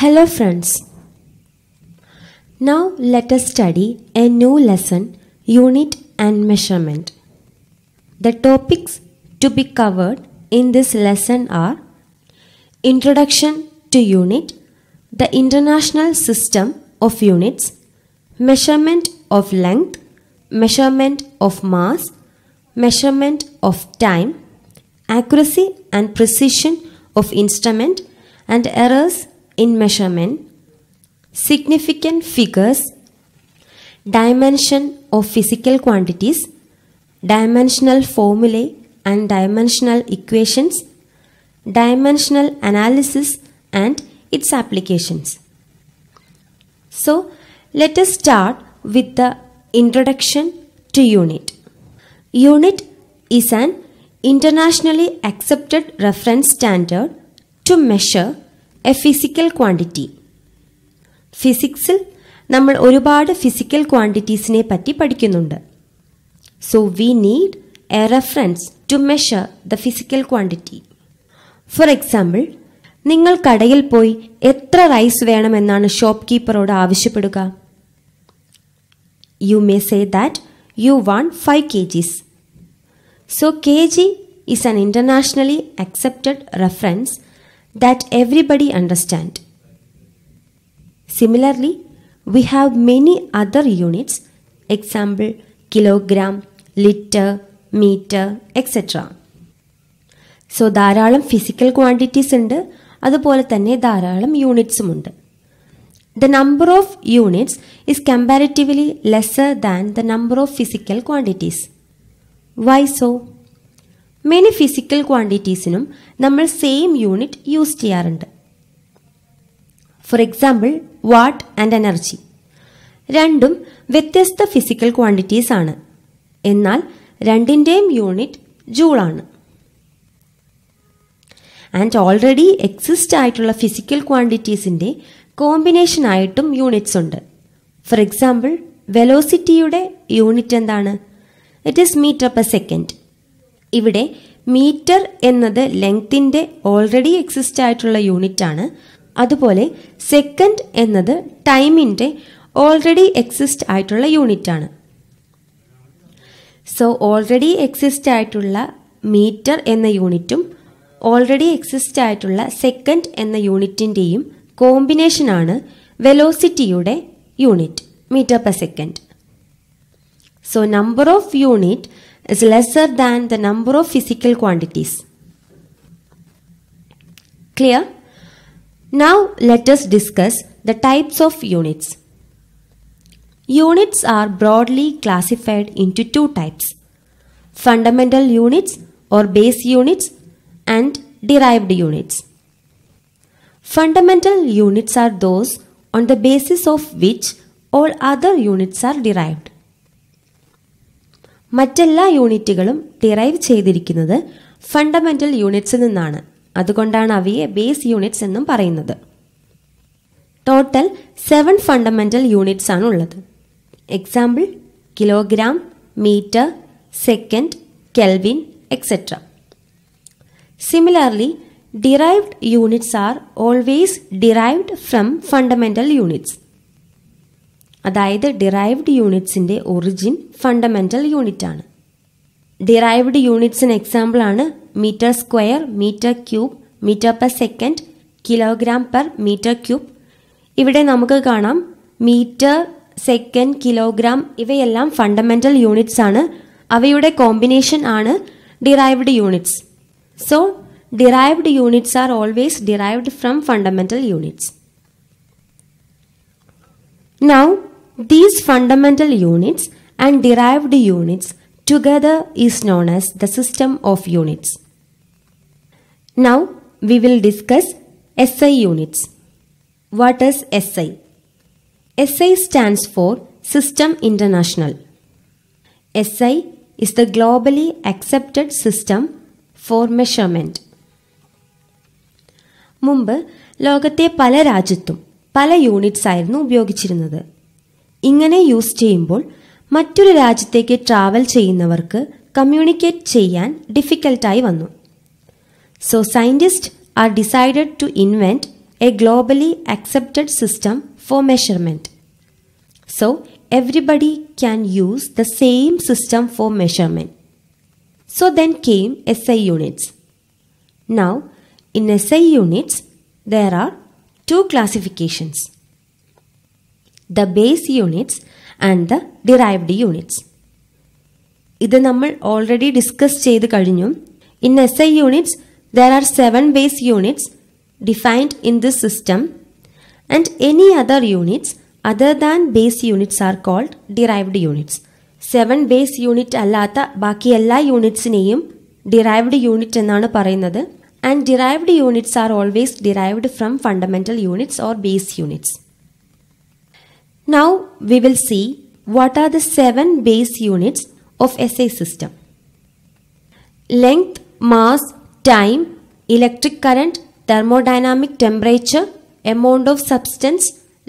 Hello friends. Now let us study a new lesson, unit and measurement. The topics to be covered in this lesson are Introduction to Unit, the international system of units, measurement of length, measurement of mass, measurement of time, accuracy and precision of instrument and errors in measurement, significant figures, dimension of physical quantities, dimensional formulae and dimensional equations, dimensional analysis and its applications. So, let us start with the introduction to unit. Unit is an internationally accepted reference standard to measure a physical quantity ഫിസിക്സിൽ നമ്മൾ ഒരുപാട് physical ക്വാണ്ടിറ്റീസിനെ പറ്റി പഠിക്കുന്നുണ്ട് so we need a reference to measure the physical quantity for example നിങ്ങൾ കടയിൽ പോയി എത്ര റൈസ് വേണമെന്നാണ് ഷോപ്പ് കീപ്പറോട് ആവശ്യപ്പെടുക you may say that you want five K Gs so K G is an internationally accepted reference that everybody understand. Similarly, we have many other units, example, kilogram, liter, meter, etc. So, there are physical quantities and there are units. The number of units is comparatively lesser than the number of physical quantities. Why so? Many physical ക്വാണ്ടിറ്റീസിനും നമ്മൾ same unit use ചെയ്യാറുണ്ട് for example watt and energy രണ്ടും വ്യത്യസ്ത physical quantities ആണ് എന്നാൽ രണ്ടിൻ്റെയും unit joule ആണ് and already exist ആയിട്ടുള്ള ഫിസിക്കൽ ക്വാണ്ടിറ്റീസിൻ്റെ കോമ്പിനേഷൻ ആയിട്ടും യൂണിറ്റ്സ് ഉണ്ട് ഫോർ എക്സാമ്പിൾ വെലോസിറ്റിയുടെ യൂണിറ്റ് എന്താണ് it is metre per second ഇവിടെ മീറ്റർ എന്നത് ലെങ്ത്തിൻ്റെ ഓൾറെഡി എക്സിസ്റ്റ് ആയിട്ടുള്ള യൂണിറ്റ് ആണ് അതുപോലെ സെക്കൻഡ് എന്നത് ടൈമിൻ്റെ ഓൾറെഡി എക്സിസ്റ്റ് ആയിട്ടുള്ള യൂണിറ്റ് ആണ് സോ ഓൾറെഡി എക്സിസ്റ്റ് ആയിട്ടുള്ള മീറ്റർ എന്ന യൂണിറ്റും ഓൾറെഡി എക്സിസ്റ്റ് ആയിട്ടുള്ള സെക്കൻഡ് എന്ന യൂണിറ്റിൻ്റെയും കോമ്പിനേഷനാണ് വെലോസിറ്റിയുടെ unit metre per second so number of unit is lesser than the number of physical quantities. Clear? Now let us discuss the types of units. Units are broadly classified into two types. Fundamental units or base units and derived units. Fundamental units are those on the basis of which all other units are derived. മറ്റെല്ലാ യൂണിറ്റുകളും derive ചെയ്തിരിക്കുന്നത് fundamental യൂണിറ്റ്സിൽ നിന്നാണ് അതുകൊണ്ടാണ് അവയെ base units എന്നും പറയുന്നത് total seven fundamental units ആണ് ഉള്ളത് example kilogram metre second kelvin etcetera similarly derived units are always derived from fundamental units. അതായത് ഡിറൈവ്ഡ് യൂണിറ്റ്സിന്റെ ഒറിജിൻ ഫണ്ടമെന്റൽ യൂണിറ്റ് ആണ് ഡിറൈവ്ഡ് യൂണിറ്റ്സിന് എക്സാമ്പിൾ ആണ് metre square metre cube metre per second kilogram per metre cube ഇവിടെ നമുക്ക് കാണാം metre second kilogram ഇവയെല്ലാം fundamental units ആണ് അവയുടെ കോമ്പിനേഷൻ ആണ് derived units so derived units are always derived from fundamental units now These fundamental units and derived units together is known as the system of units. Now we will discuss SI units. What is SI? SI stands for System International. SI is the globally accepted system for measurement. logate Pala Rajatum, Pala units units no ഉപയോഗിച്ചിരുന്നത് ഇങ്ങനെ use ചെയ്യുമ്പോൾ മറ്റൊരു രാജ്യത്തേക്ക് travel ചെയ്യുന്നവർക്ക് communicate ചെയ്യാൻ ഡിഫിക്കൽട്ടായി വന്നു so scientist are decided to invent a globally accepted system for measurement so everybody can use the same system for measurement so then came S I units now in S I units there are two classifications the base units and the derived units. This we already discussed. In SI units, there are 7 base units defined in this system and any other units other than base units are called derived units. 7 base units allatha baki alla units name derived unit ennaanu parayunnathu and derived units are always derived from fundamental units or base units. Now we will see what are the seven base units of SI system. Length, mass, time, electric current, thermodynamic temperature, amount of substance,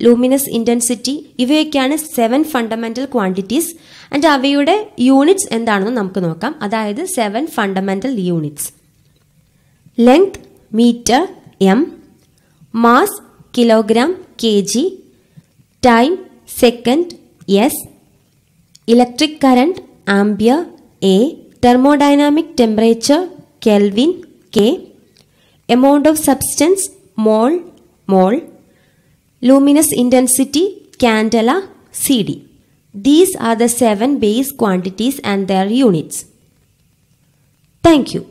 luminous intensity ഇവയൊക്കെയാണ് seven fundamental quantities and അവയുടെ units എന്താണെന്ന് നമുക്ക് നോക്കാം അതായത് seven fundamental units length metre M mass kilogram K G time Second, yes, electric current, ampere, A, thermodynamic temperature, Kelvin, K, amount of substance, mole, mole, luminous intensity, candela, CD. These are the seven base quantities and their units. Thank you.